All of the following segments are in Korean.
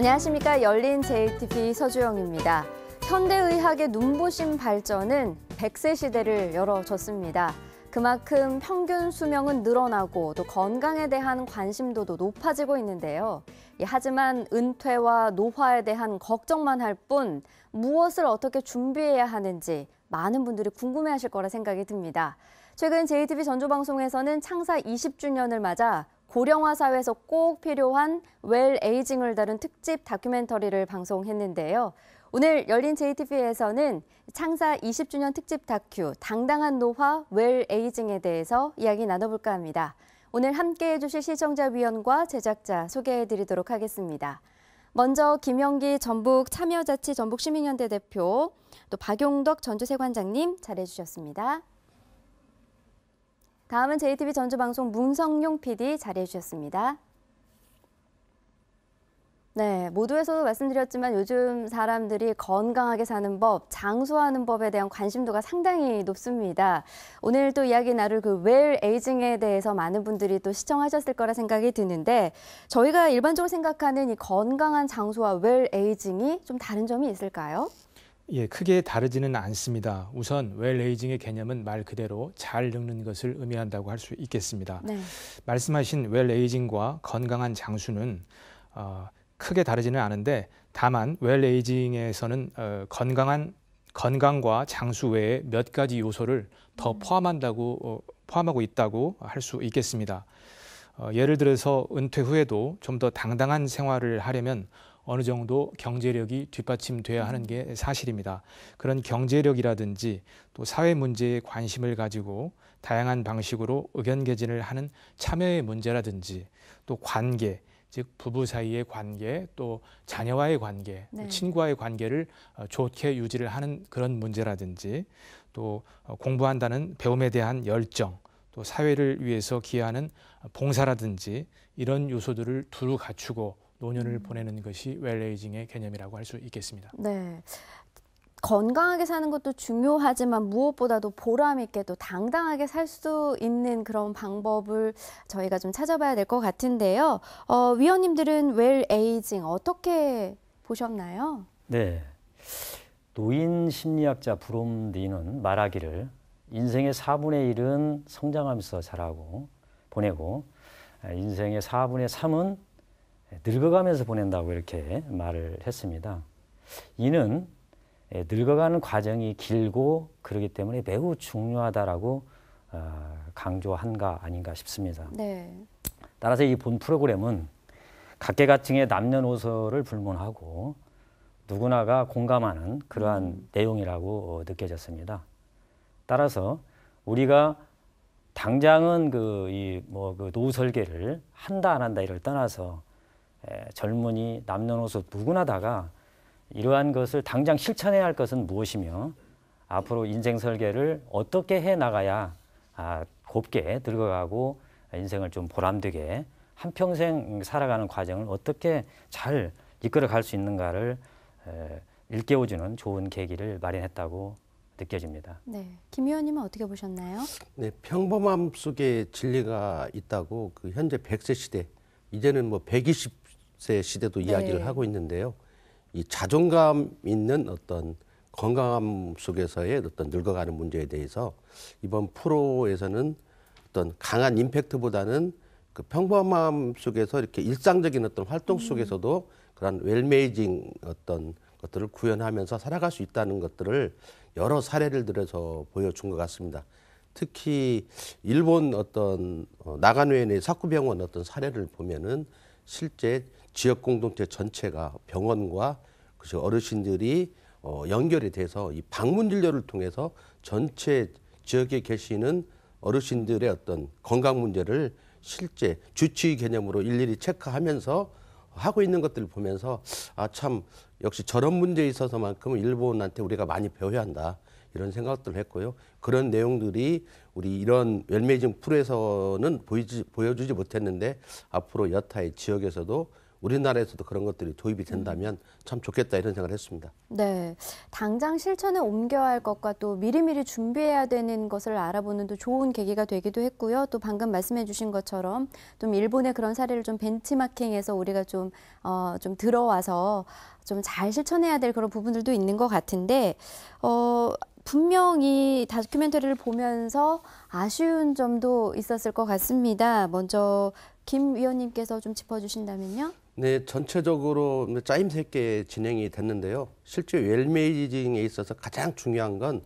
안녕하십니까. 열린 j t v 서주영입니다. 현대의학의 눈부심 발전은 100세 시대를 열어줬습니다. 그만큼 평균 수명은 늘어나고 또 건강에 대한 관심도도 높아지고 있는데요. 예, 하지만 은퇴와 노화에 대한 걱정만 할 뿐 무엇을 어떻게 준비해야 하는지 많은 분들이 궁금해하실 거라 생각이 듭니다. 최근 j t v 전조방송에서는 창사 20주년을 맞아 고령화 사회에서 꼭 필요한 웰 에이징을 다룬 특집 다큐멘터리를 방송했는데요. 오늘 열린 j t v c 에서는 창사 20주년 특집 다큐 당당한 노화 웰 에이징에 대해서 이야기 나눠볼까 합니다. 오늘 함께해 주실 시청자위원과 제작자 소개해 드리도록 하겠습니다. 먼저 김영기 전북 참여자치 전북시민연대 대표, 또 박용덕 전주세관장님 잘해 주셨습니다. 다음은 j t v 전주방송 문성용 PD 자리해 주셨습니다. 네, 모두에서 말씀드렸지만 요즘 사람들이 건강하게 사는 법, 장수하는 법에 대한 관심도가 상당히 높습니다. 오늘 또 이야기 나눌 그웰 에이징에 대해서 많은 분들이 또 시청하셨을 거라 생각이 드는데 저희가 일반적으로 생각하는 이 건강한 장수와 웰 에이징이 좀 다른 점이 있을까요? 예, 크게 다르지는 않습니다. 우선 웰레이징의 개념은 말 그대로 잘 늙는 것을 의미한다고 할 수 있겠습니다. 네. 말씀하신 웰레이징과 건강한 장수는 어, 크게 다르지는 않은데 다만 웰레이징에서는 어, 건강한 건강과 장수 외에 몇 가지 요소를 더 음. 포함한다고 어, 포함하고 있다고 할 수 있겠습니다. 어, 예를 들어서 은퇴 후에도 좀 더 당당한 생활을 하려면 어느 정도 경제력이 뒷받침돼야 하는 게 사실입니다. 그런 경제력이라든지 또 사회 문제에 관심을 가지고 다양한 방식으로 의견 개진을 하는 참여의 문제라든지 또 관계 즉 부부 사이의 관계 또 자녀와의 관계 네. 친구와의 관계를 어, 좋게 유지를 하는 그런 문제라든지 또 어, 공부한다는 배움에 대한 열정 또 사회를 위해서 기여하는 봉사라든지 이런 요소들을 두루 갖추고 노년을 보내는 것이 웰레이징의 개념이라고 할 수 있겠습니다. 네. 건강하게 사는 것도 중요하지만 무엇보다도 보람 있게 또 당당하게 살 수 있는 그런 방법을 저희가 좀 찾아봐야 될 것 같은데요. 어, 위원님들은 웰에이징 어떻게 보셨나요? 네. 노인 심리학자 브롬디는 말하기를 인생의 4분의 1은 성장하면서 자라고 보내고 인생의 4분의 3은 예, 늙어가면서 보낸다고 이렇게 말을 했습니다. 이는 예, 늙어가는 과정이 길고 그러기 때문에 매우 중요하다라고 아, 강조한가 아닌가 싶습니다. 네. 따라서 이 본 프로그램은 각계각층의 남녀노소를 불문하고 누구나가 공감하는 그러한 음. 내용이라고 어, 느껴졌습니다. 따라서 우리가 당장은 그이 뭐그 노후 설계를 한다 안 한다 이를 떠나서 젊은이 남녀노소 누구나 다가 이러한 것을 당장 실천해야 할 것은 무엇이며 앞으로 인생 설계를 어떻게 해 나가야 아, 곱게 늙어가고 인생을 좀 보람되게 한평생 살아가는 과정을 어떻게 잘 이끌어 갈 수 있는가를 일깨워주는 좋은 계기를 마련했다고 느껴집니다. 네, 김 의원님은 어떻게 보셨나요? 네, 평범함 속에 진리가 있다고 그 현재 100세 시대 이제는 뭐120 세 시대도 네. 이야기를 하고 있는데요. 이 자존감 있는 어떤 건강함 속에서의 어떤 늙어가는 문제에 대해서 이번 프로에서는 어떤 강한 임팩트보다는 그 평범함 속에서 이렇게 일상적인 어떤 활동 음. 속에서도 그런 웰메이징 어떤 것들을 구현하면서 살아갈 수 있다는 것들을 여러 사례를 들어서 보여준 것 같습니다. 특히 일본 어떤 어, 나가노현의 사쿠병원 어떤 사례를 보면은 실제 지역 공동체 전체가 병원과 그죠 어르신들이 어, 연결이 돼서 이 방문 진료를 통해서 전체 지역에 계시는 어르신들의 어떤 건강 문제를 실제 주치의 개념으로 일일이 체크하면서 하고 있는 것들을 보면서 아 참 역시 저런 문제에 있어서만큼은 일본한테 우리가 많이 배워야 한다 이런 생각들을 했고요. 그런 내용들이 우리 이런 웰메이징 풀에서는 보이지, 보여주지 못했는데 앞으로 여타의 지역에서도 우리나라에서도 그런 것들이 도입이 음. 된다면 참 좋겠다 이런 생각을 했습니다. 네. 당장 실천에 옮겨야 할 것과 또 미리미리 준비해야 되는 것을 알아보는 또 좋은 계기가 되기도 했고요. 또 방금 말씀해 주신 것처럼 좀 일본의 그런 사례를 좀 벤치마킹해서 우리가 좀, 어, 좀 들어와서 좀 잘 실천해야 될 그런 부분들도 있는 것 같은데, 어, 분명히 다큐멘터리를 보면서 아쉬운 점도 있었을 것 같습니다. 먼저 김 위원님께서 좀 짚어주신다면요. 네, 전체적으로 짜임새 있게 진행이 됐는데요. 실제 웰메이징에 있어서 가장 중요한 건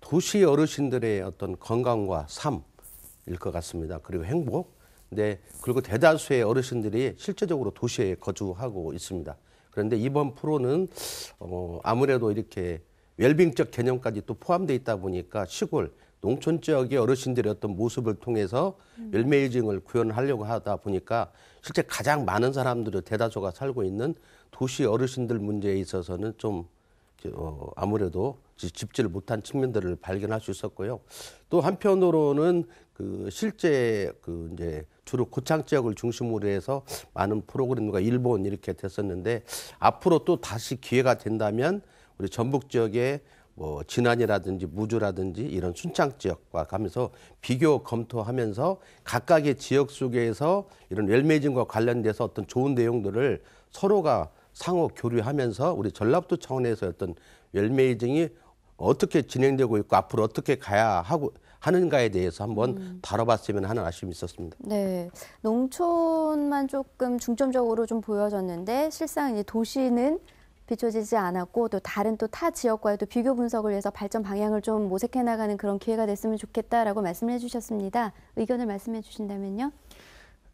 도시 어르신들의 어떤 건강과 삶일 것 같습니다. 그리고 행복. 네, 그리고 대다수의 어르신들이 실제적으로 도시에 거주하고 있습니다. 그런데 이번 프로는 어, 아무래도 이렇게 웰빙적 개념까지 또 포함되어 있다 보니까 시골 농촌 지역의 어르신들의 어떤 모습을 통해서 웰메이징을 음. 구현하려고 하다 보니까 실제 가장 많은 사람들의 대다수가 살고 있는 도시 어르신들 문제에 있어서는 좀 어, 아무래도 집지를 못한 측면들을 발견할 수 있었고요. 또 한편으로는 그 실제 그 이제 주로 고창 지역을 중심으로 해서 많은 프로그램과 일본 이렇게 됐었는데 앞으로 또 다시 기회가 된다면 우리 전북 지역에 뭐 진안이라든지 무주라든지 이런 순창 지역과 가면서 비교 검토하면서 각각의 지역 속에서 이런 웰메이징과 관련돼서 어떤 좋은 내용들을 서로가 상호 교류하면서 우리 전라북도 차원에서 어떤 웰메이징이 어떻게 진행되고 있고 앞으로 어떻게 가야 하고 하는가에 대해서 한번 음. 다뤄봤으면 하는 아쉬움이 있었습니다. 네, 농촌만 조금 중점적으로 좀 보여졌는데 실상 이제 도시는 비춰지지 않았고 또 다른 또 타 지역과의 또 비교 분석을 위해서 발전 방향을 좀 모색해 나가는 그런 기회가 됐으면 좋겠다라고 말씀해 주셨습니다. 의견을 말씀해 주신다면요.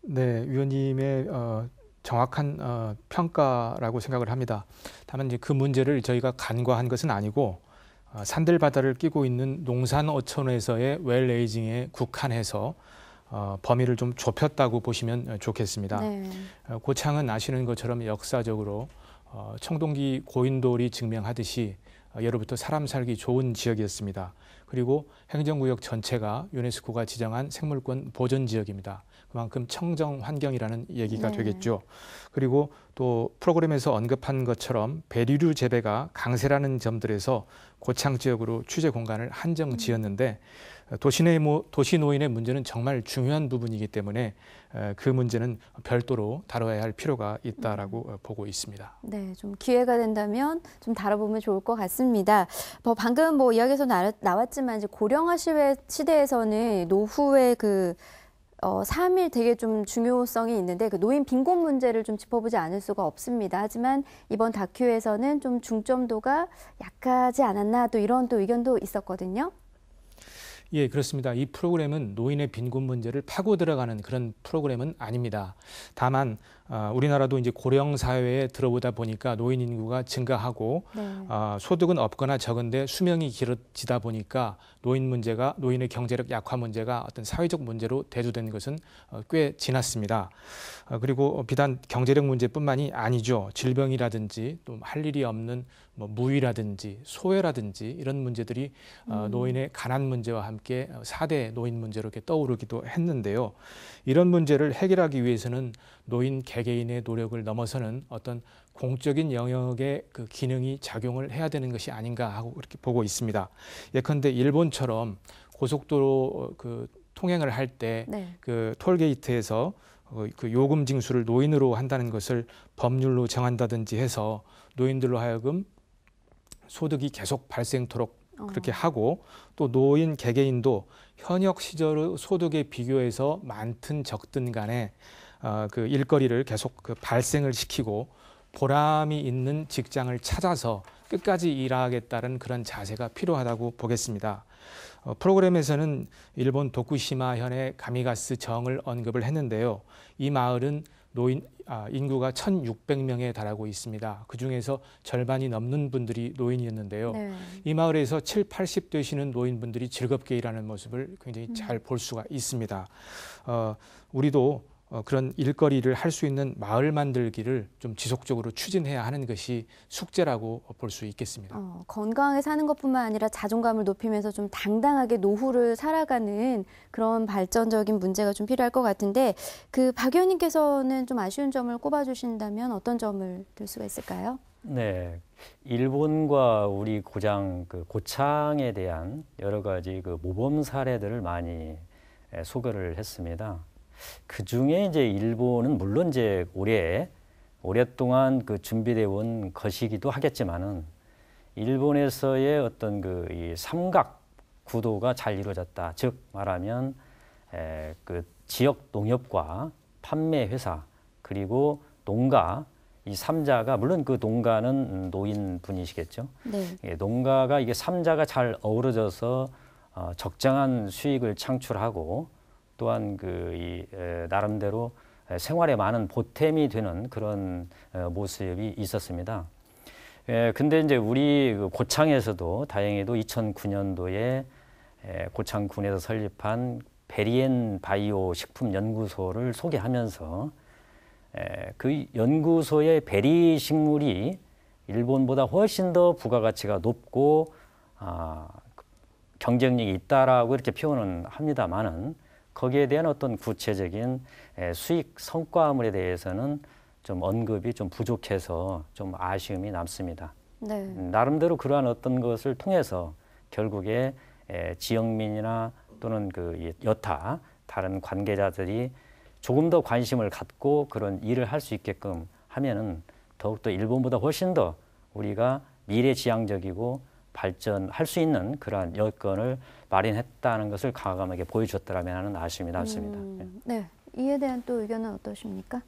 네, 위원님의 어, 정확한 어, 평가라고 생각을 합니다. 다만 이제 그 문제를 저희가 간과한 것은 아니고 어, 산들바다를 끼고 있는 농산어촌에서의 웰레이징에 국한해서 어, 범위를 좀 좁혔다고 보시면 좋겠습니다. 네. 어, 고창은 아시는 것처럼 역사적으로 어, 청동기 고인돌이 증명하듯이 어, 예로부터 사람 살기 좋은 지역이었습니다. 그리고 행정구역 전체가 유네스코가 지정한 생물권 보전 지역입니다. 그만큼 청정 환경이라는 얘기가 네. 되겠죠. 그리고 또 프로그램에서 언급한 것처럼 배류류 재배가 강세라는 점들에서 고창 지역으로 취재 공간을 한정 음. 지었는데 어, 도시내 도시 노인의 문제는 정말 중요한 부분이기 때문에 어, 그 문제는 별도로 다뤄야 할 필요가 있다라고 음. 어, 보고 있습니다. 네, 좀 기회가 된다면 좀 다뤄보면 좋을 것 같습니다. 뭐 방금 뭐 이야기에서 나왔지만 이제 고령화 시대에서는 노후의 그 어, 3일 되게 좀 중요성이 있는데 그 노인 빈곤 문제를 좀 짚어보지 않을 수가 없습니다. 하지만 이번 다큐에서는 좀 중점도가 약하지 않았나 또 이런 또 의견도 있었거든요. 예, 그렇습니다. 이 프로그램은 노인의 빈곤 문제를 파고 들어가는 그런 프로그램은 아닙니다. 다만 아, 우리나라도 이제 고령 사회에 들어보다 보니까 노인 인구가 증가하고 네. 아, 소득은 없거나 적은데 수명이 길어지다 보니까 노인 문제가 노인의 경제력 약화 문제가 어떤 사회적 문제로 대두된 것은 어, 꽤 지났습니다. 아, 그리고 비단 경제력 문제뿐만이 아니죠. 질병이라든지 또 할 일이 없는 뭐 무위라든지 소외라든지 이런 문제들이 어, 음. 어, 노인의 가난 문제와 함께 사대 노인 문제로 이렇게 떠오르기도 했는데요. 이런 문제를 해결하기 위해서는 노인 개개인의 노력을 넘어서는 어떤 공적인 영역의 그 기능이 작용을 해야 되는 것이 아닌가 하고 이렇게 보고 있습니다. 예컨대 일본처럼 고속도로 어, 그 통행을 할 때그 네. 그 톨게이트에서 어, 그 요금 징수를 노인으로 한다는 것을 법률로 정한다든지 해서 노인들로 하여금 소득이 계속 발생토록 어. 그렇게 어. 하고 또 노인 개개인도 현역 시절 소득에 비교해서 많든 적든 간에 아, 그 일거리를 계속 그 발생을 시키고 보람이 있는 직장을 찾아서 끝까지 일하겠다는 그런 자세가 필요하다고 보겠습니다. 어, 프로그램에서는 일본 도쿠시마현의 가미가스 정을 언급을 했는데요. 이 마을은 노인 아, 인구가 1,600명에 달하고 있습니다. 그 중에서 절반이 넘는 분들이 노인이었는데요. 네. 이 마을에서 7, 80 되시는 노인분들이 즐겁게 일하는 모습을 굉장히 음. 잘볼 수가 있습니다. 어, 우리도 어, 그런 일거리를 할 수 있는 마을 만들기를 좀 지속적으로 추진해야 하는 것이 숙제라고 볼 수 있겠습니다. 어, 건강하게 사는 것뿐만 아니라 자존감을 높이면서 좀 당당하게 노후를 살아가는 그런 발전적인 문제가 좀 필요할 것 같은데 그박 의원님께서는 좀 아쉬운 점을 꼽아주신다면 어떤 점을 들 수가 있을까요? 네, 일본과 우리 고장 그 고창에 대한 여러 가지 그 모범 사례들을 많이 소개를 했습니다. 그 중에 이제 일본은 물론 이제 올해 오랫동안 그 준비되어 온 것이기도 하겠지만은 일본에서의 어떤 그 이 삼각 구도가 잘 이루어졌다. 즉 말하면 에, 그 지역 농협과 판매 회사 그리고 농가 이 삼자가 물론 그 농가는 음, 노인 분이시겠죠. 네. 예, 농가가 이게 삼자가 잘 어우러져서 어, 적정한 수익을 창출하고 또한 그이 나름대로 생활에 많은 보탬이 되는 그런 어, 모습이 있었습니다. 예, 근데 이제 우리 그 고창에서도 다행히도 2009년도에 고창군에서 설립한 베리엔 바이오 식품 연구소를 소개하면서 그 연구소의 베리 식물이 일본보다 훨씬 더 부가가치가 높고 아, 경쟁력이 있다라고 이렇게 표현은 합니다만은 거기에 대한 어떤 구체적인 수익 성과물에 대해서는 좀 언급이 좀 부족해서 좀 아쉬움이 남습니다. 네. 음, 나름대로 그러한 어떤 것을 통해서 결국에 지역민이나 또는 그 여타 다른 관계자들이 조금 더 관심을 갖고 그런 일을 할 수 있게끔 하면은 더욱더 일본보다 훨씬 더 우리가 미래지향적이고 발전할 수 있는 그러한 여건을 마련했다는 것을 과감하게 보여줬더라면 하는 아쉬움이 남습니다. 음, 예. 네, 이에 대한 또 의견은 어떠십니까?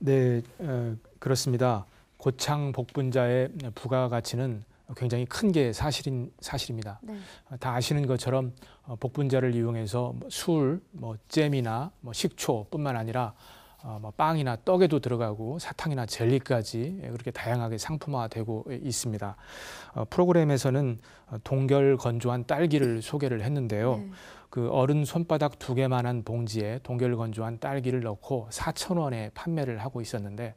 네, 어, 그렇습니다. 고창 복분자의 부가 가치는 굉장히 큰 게 사실인 사실입니다. 네. 어, 다 아시는 것처럼 어, 복분자를 이용해서 뭐 술, 뭐 잼이나 뭐 식초뿐만 아니라 어, 뭐 빵이나 떡에도 들어가고 사탕이나 젤리까지 그렇게 다양하게 상품화되고 있습니다. 어, 프로그램에서는 동결 건조한 딸기를 소개를 했는데요. 네. 그 어른 손바닥 두 개만한 봉지에 동결 건조한 딸기를 넣고 4천 원에 판매를 하고 있었는데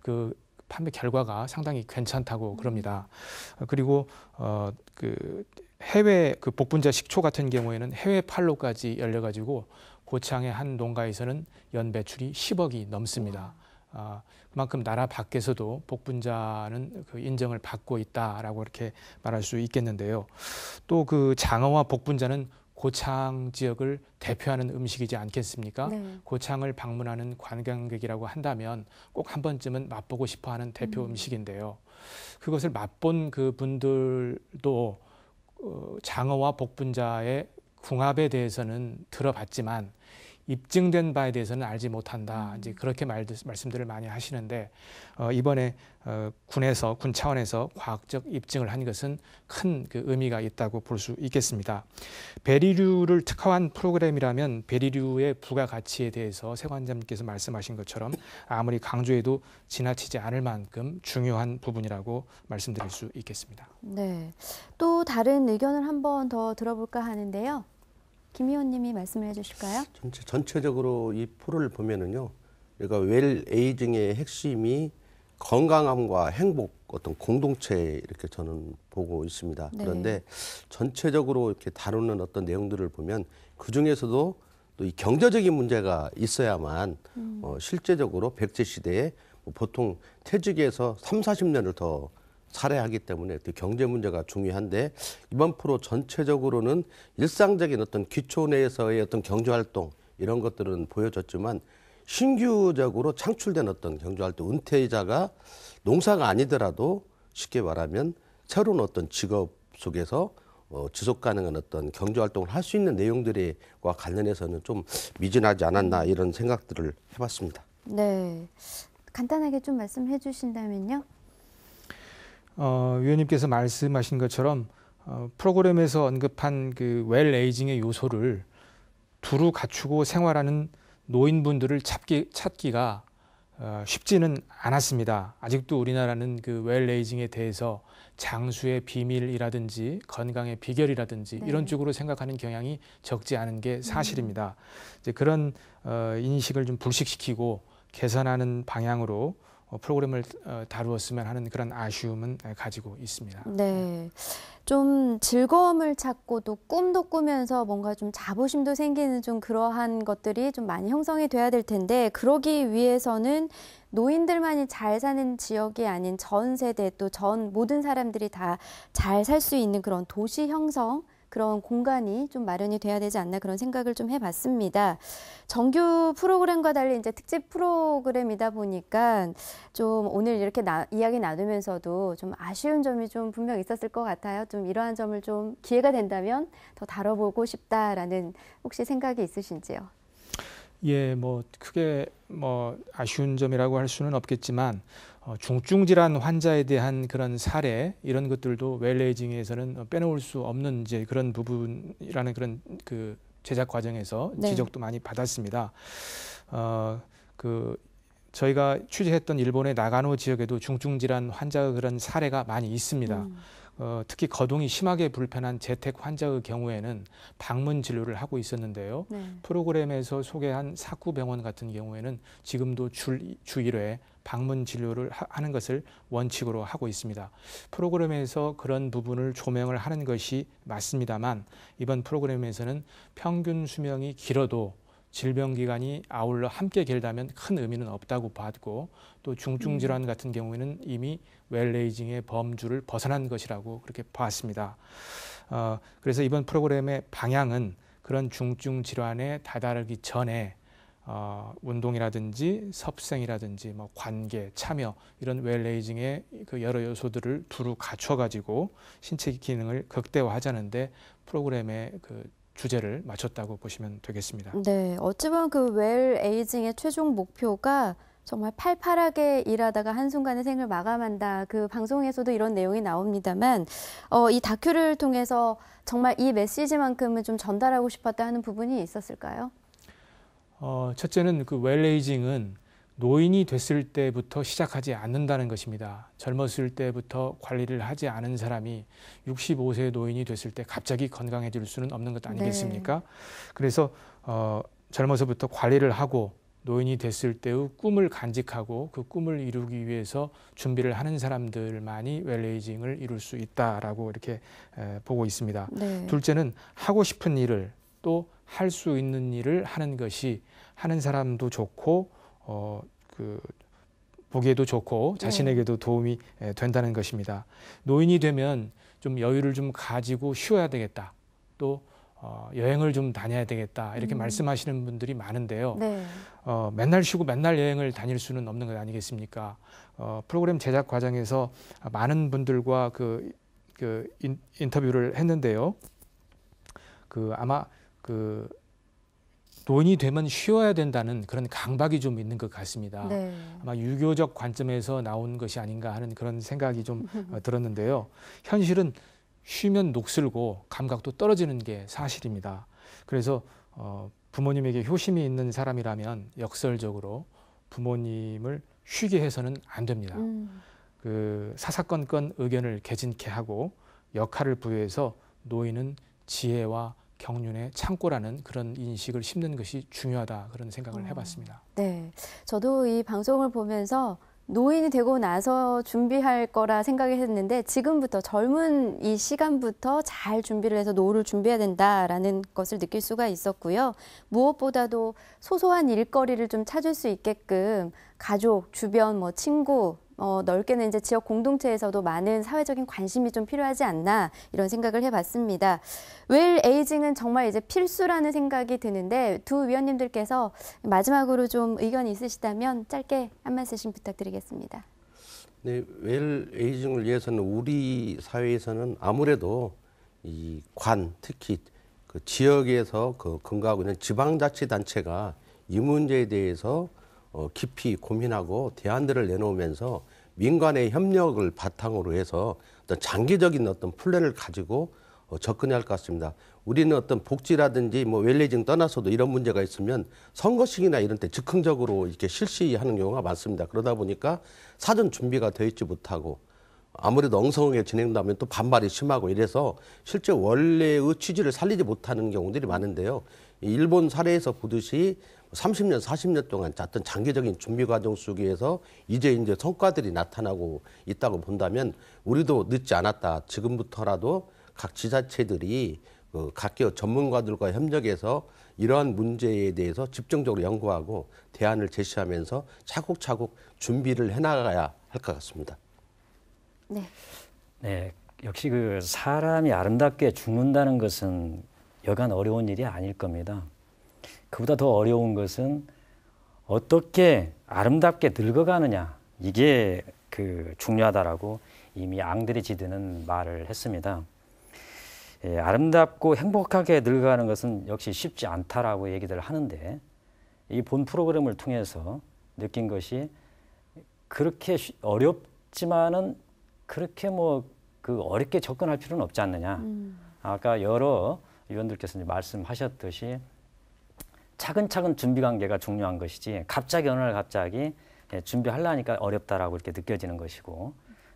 그 판매 결과가 상당히 괜찮다고 음. 그럽니다. 그리고 어그 해외 그 복분자 식초 같은 경우에는 해외 팔로까지 열려가지고 고창의 한 농가에서는 연배출이 10억이 넘습니다. 아, 그만큼 나라 밖에서도 복분자는 그 인정을 받고 있다라고 이렇게 말할 수 있겠는데요. 또 그 장어와 복분자는 고창 지역을 대표하는 음식이지 않겠습니까? 네. 고창을 방문하는 관광객이라고 한다면 꼭 한 번쯤은 맛보고 싶어 하는 대표 음. 식인데요 그것을 맛본 그 분들도 어, 장어와 복분자의 궁합에 대해서는 들어봤지만 입증된 바에 대해서는 알지 못한다. 음. 이제 그렇게 말, 말씀들을 많이 하시는데 어, 이번에 어, 군에서 군 차원에서 과학적 입증을 한 것은 큰 그 의미가 있다고 볼 수 있겠습니다. 베리류를 특화한 프로그램이라면 베리류의 부가가치에 대해서 세관장님께서 말씀하신 것처럼 아무리 강조해도 지나치지 않을 만큼 중요한 부분이라고 말씀드릴 수 있겠습니다. 네, 또 다른 의견을 한 번 더 들어볼까 하는데요. 김 의원님이 말씀을 해주실까요? 전체, 전체적으로 이 포를 보면은요, 그러니까 웰 에이징의 핵심이 건강함과 행복 어떤 공동체 이렇게 저는 보고 있습니다. 네. 그런데 전체적으로 이렇게 다루는 어떤 내용들을 보면 그 중에서도 또 이 경제적인 문제가 있어야만 음. 어, 실제적으로 백제 시대에 뭐 보통 퇴직에서 3, 40년을 더 살해하기 때문에 그 경제 문제가 중요한데 이번 프로 전체적으로는 일상적인 어떤 기초 내에서의 어떤 경제 활동 이런 것들은 보여졌지만 신규적으로 창출된 어떤 경제 활동 은퇴자가 농사가 아니더라도 쉽게 말하면 새로운 어떤 직업 속에서 어, 지속 가능한 어떤 경제 활동을 할 수 있는 내용들과 관련해서는 좀 미진하지 않았나 이런 생각들을 해봤습니다. 네. 간단하게 좀 말씀해 주신다면요. 어, 위원님께서 말씀하신 것처럼 어, 프로그램에서 언급한 그 웰에이징의 요소를 두루 갖추고 생활하는 노인분들을 찾기, 찾기가 어, 쉽지는 않았습니다. 아직도 우리나라는 그 웰레이징에 대해서 장수의 비밀이라든지 건강의 비결이라든지 네. 이런 쪽으로 생각하는 경향이 적지 않은 게 음. 사실입니다. 음. 이제 그런 어, 인식을 좀 불식시키고 개선하는 방향으로 어, 프로그램을 어, 다루었으면 하는 그런 아쉬움은 가지고 있습니다. 네. 좀 즐거움을 찾고 또 꿈도 꾸면서 뭔가 좀 자부심도 생기는 좀 그러한 것들이 좀 많이 형성이 돼야 될 텐데 그러기 위해서는 노인들만이 잘 사는 지역이 아닌 전 세대 또 전 모든 사람들이 다 잘 살 수 있는 그런 도시 형성 그런 공간이 좀 마련이 돼야 되지 않나 그런 생각을 좀 해봤습니다. 정규 프로그램과 달리 이제 특집 프로그램이다 보니까 좀 오늘 이렇게 나, 이야기 나누면서도 좀 아쉬운 점이 좀 분명 있었을 것 같아요. 좀 이러한 점을 좀 기회가 된다면 더 다뤄보고 싶다라는 혹시 생각이 있으신지요? 예, 뭐 크게 뭐 아쉬운 점이라고 할 수는 없겠지만 어, 중증 질환 환자에 대한 그런 사례 이런 것들도 웰레이징에서는 빼놓을 수 없는 이제 그런 부분이라는 그런 그 제작 과정에서 네. 지적도 많이 받았습니다. 어, 그 저희가 취재했던 일본의 나가노 지역에도 중증 질환 환자 그런 사례가 많이 있습니다. 음. 어, 특히 거동이 심하게 불편한 재택 환자의 경우에는 방문 진료를 하고 있었는데요. 네. 프로그램에서 소개한 사구병원 같은 경우에는 지금도 주, 주 1회 방문 진료를 하, 는 것을 원칙으로 하고 있습니다. 프로그램에서 그런 부분을 조명을 하는 것이 맞습니다만 이번 프로그램에서는 평균 수명이 길어도 질병기관이 아울러 함께 길다면 큰 의미는 없다고 봤고 또 중증질환 음. 같은 경우에는 이미 웰레이징의 범주를 벗어난 것이라고 그렇게 봤습니다. 어, 그래서 이번 프로그램의 방향은 그런 중증질환에 다다르기 전에 어, 운동이라든지 섭생이라든지 뭐 관계, 참여 이런 웰레이징의 그 여러 요소들을 두루 갖춰 가지고 신체 기능을 극대화하자는데 프로그램의 그 주제를 마쳤다고 보시면 되겠습니다. 네, 어찌 보면 그 웰 에이징의 최종 목표가 정말 팔팔하게 일하다가 한순간에 생을 마감한다. 그 방송에서도 이런 내용이 나옵니다만, 어, 이 다큐를 통해서 정말 이 메시지만큼은 좀 전달하고 싶었다 하는 부분이 있었을까요? 어, 첫째는 그 웰레이징은 노인이 됐을 때부터 시작하지 않는다는 것입니다. 젊었을 때부터 관리를 하지 않은 사람이 65세 노인이 됐을 때 갑자기 건강해질 수는 없는 것 아니겠습니까? 네. 그래서 어, 젊어서부터 관리를 하고 노인이 됐을 때의 꿈을 간직하고 그 꿈을 이루기 위해서 준비를 하는 사람들만이 웰레이징을 이룰 수 있다라고 이렇게 에, 보고 있습니다. 네. 둘째는 하고 싶은 일을 또 할 수 있는 일을 하는 것이 하는 사람도 좋고 어, 그 보기에도 좋고 네. 자신에게도 네. 도움이 예, 된다는 것입니다. 노인이 되면 좀 여유를 좀 가지고 쉬어야 되겠다. 또 어, 여행을 좀 다녀야 되겠다 이렇게 음. 말씀하시는 분들이 많은데요. 네. 어, 맨날 쉬고 맨날 여행을 다닐 수는 없는 것 아니겠습니까? 어, 프로그램 제작 과정에서 많은 분들과 그, 그 인, 터뷰를 했는데요. 그 아마 그 노이 되면 쉬어야 된다는 그런 강박이 좀 있는 것 같습니다. 네. 아마 유교적 관점에서 나온 것이 아닌가 하는 그런 생각이 좀 어, 들었는데요. 현실은 쉬면 녹슬고 감각도 떨어지는 게 사실입니다. 그래서 어, 부모님에게 효심이 있는 사람이라면 역설적으로 부모님을 쉬게 해서는 안 됩니다. 음. 그 사사건건 의견을 개진케 하고 역할을 부여해서 노인은 지혜와 경륜의 창고라는 그런 인식을 심는 것이 중요하다 그런 생각을 어, 해봤습니다. 네, 저도 이 방송을 보면서 노인이 되고 나서 준비할 거라 생각 했는데 지금부터 젊은 이 시간부터 잘 준비를 해서 노후를 준비해야 된다라는 것을 느낄 수가 있었고요. 무엇보다도 소소한 일거리를 좀 찾을 수 있게끔 가족, 주변, 뭐 친구, 어, 넓게는 이제 지역 공동체에서도 많은 사회적인 관심이 좀 필요하지 않나 이런 생각을 해봤습니다. 웰 에이징은 정말 이제 필수라는 생각이 드는데 두 위원님들께서 마지막으로 좀 의견이 있으시다면 짧게 한 말씀 부탁드리겠습니다. 네, 웰 에이징을 위해서는 우리 사회에서는 아무래도 이 관, 특히 그 지역에서 그 근거하고 있는 지방자치단체가 이 문제에 대해서 어, 깊이 고민하고 대안들을 내놓으면서 민간의 협력을 바탕으로 해서 어떤 장기적인 어떤 플랜을 가지고 어, 접근해야 할 것 같습니다. 우리는 어떤 복지라든지 뭐웰레징 떠나서도 이런 문제가 있으면 선거식이나 이런 때 즉흥적으로 이렇게 실시하는 경우가 많습니다. 그러다 보니까 사전 준비가 되어 있지 못하고 아무래도 엉성하게 진행다면또 반발이 심하고 이래서 실제 원래의 취지를 살리지 못하는 경우들이 많은데요. 일본 사례에서 보듯이 30년, 40년 동안 짰던 장기적인 준비 과정 속에서 이제 이제 성과들이 나타나고 있다고 본다면 우리도 늦지 않았다. 지금부터라도 각 지자체들이 그 각계 전문가들과 협력해서 이러한 문제에 대해서 집중적으로 연구하고 대안을 제시하면서 차곡차곡 준비를 해나가야 할 것 같습니다. 네. 네. 역시 그 사람이 아름답게 죽는다는 것은 여간 어려운 일이 아닐 겁니다. 그보다 더 어려운 것은 어떻게 아름답게 늙어가느냐 이게 그 중요하다라고 이미 앙드레 지드는 말을 했습니다. 예, 아름답고 행복하게 늙어가는 것은 역시 쉽지 않다라고 얘기들 하는데 이 본 프로그램을 통해서 느낀 것이 그렇게 어렵지만은 그렇게 뭐 그 어렵게 접근할 필요는 없지 않느냐. 음. 아까 여러 위원들께서 말씀하셨듯이 차근차근 준비 관계가 중요한 것이지 갑자기 어느 날 갑자기 예, 준비하려니까 어렵다라고 이렇게 느껴지는 것이고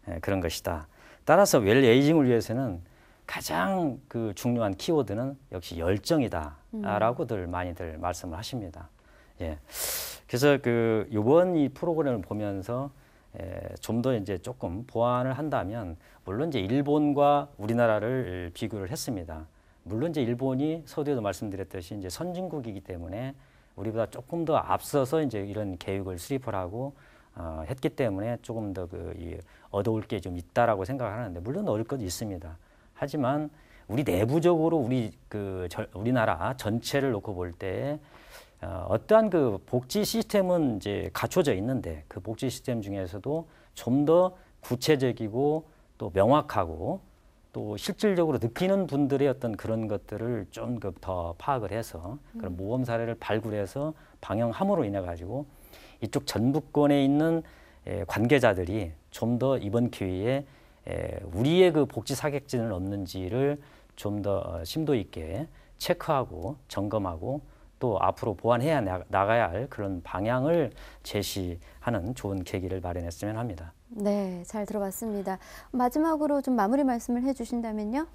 예, 그런 것이다. 따라서 웰 에이징을 위해서는 가장 그 중요한 키워드는 역시 열정이다라고들 음. 많이들 말씀을 하십니다. 예. 그래서 그 이번 이 프로그램을 보면서 예, 좀더 이제 조금 보완을 한다면 물론 이제 일본과 우리나라를 비교를 했습니다. 물론 이제 일본이 서두에도 말씀드렸듯이 이제 선진국이기 때문에 우리보다 조금 더 앞서서 이제 이런 계획을 수립을 하고 어, 했기 때문에 조금 더그 얻어올 게 좀 있다라고 생각하는데 물론 어려울 것도 있습니다. 하지만 우리 내부적으로 우리 그 저, 우리나라 전체를 놓고 볼 때 어, 어떠한 그 복지 시스템은 이제 갖춰져 있는데 그 복지 시스템 중에서도 좀 더 구체적이고 또 명확하고 또 실질적으로 느끼는 분들의 어떤 그런 것들을 좀더 그 파악을 해서 그런 음. 모범 사례를 발굴해서 방영함으로 인해 가지고 이쪽 전북권에 있는 예, 관계자들이 좀 더 이번 기회에 예, 우리의 그 복지 사격진은 없는지를 좀더 어, 심도 있게 체크하고 점검하고 또 앞으로 보완해야 나가야 할 그런 방향을 제시하는 좋은 계기를 마련했으면 합니다. 네, 잘 들어봤습니다. 마지막으로 좀 마무리 말씀을 해주신다면요.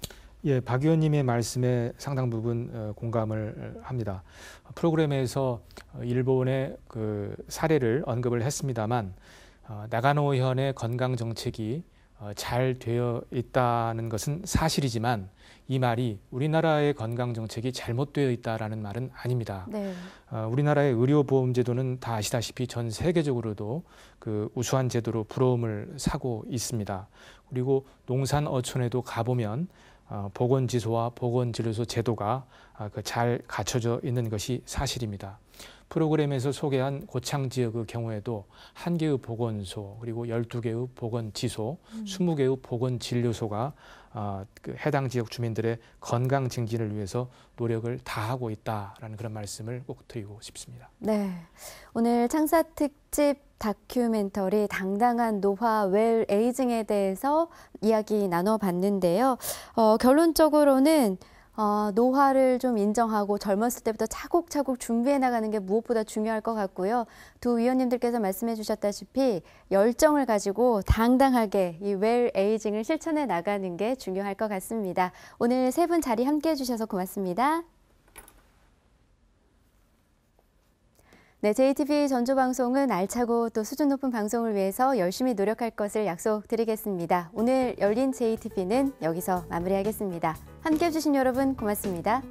예, 박 의원님의 말씀에 상당 부분 어, 공감을 어, 합니다. 프로그램에서 어, 일본의 그 사례를 언급을 했습니다만 나가노 현의 건강 정책이 어, 잘 되어 있다는 것은 사실이지만 이 말이 우리나라의 건강 정책이 잘못되어 있다라는 말은 아닙니다. 네. 어, 우리나라의 의료보험 제도는 다 아시다시피 전 세계적으로도 그 우수한 제도로 부러움을 사고 있습니다. 그리고 농산어촌에도 가보면 어, 보건지소와 보건진료소 제도가 아, 그 잘 갖춰져 있는 것이 사실입니다. 프로그램에서 소개한 고창 지역의 경우에도 한개의 보건소 그리고 열두 개의 보건지소, 음. 스무 개의 보건진료소가 아, 그 해당 지역 주민들의 건강 증진을 위해서 노력을 다하고 있다라는 그런 말씀을 꼭 드리고 싶습니다. 네. 오늘 창사 특집 다큐멘터리 당당한 노화 웰 에이징에 대해서 이야기 나눠봤는데요. 어, 결론적으로는 어, 노화를 좀 인정하고 젊었을 때부터 차곡차곡 준비해 나가는 게 무엇보다 중요할 것 같고요. 두 위원님들께서 말씀해 주셨다시피 열정을 가지고 당당하게 이 웰 에이징을 실천해 나가는 게 중요할 것 같습니다. 오늘 세 분 자리 함께 해주셔서 고맙습니다. 네, j t b 전주방송은 알차고 또 수준 높은 방송을 위해서 열심히 노력할 것을 약속드리겠습니다. 오늘 열린 JTBC는 여기서 마무리하겠습니다. 함께해 주신 여러분 고맙습니다.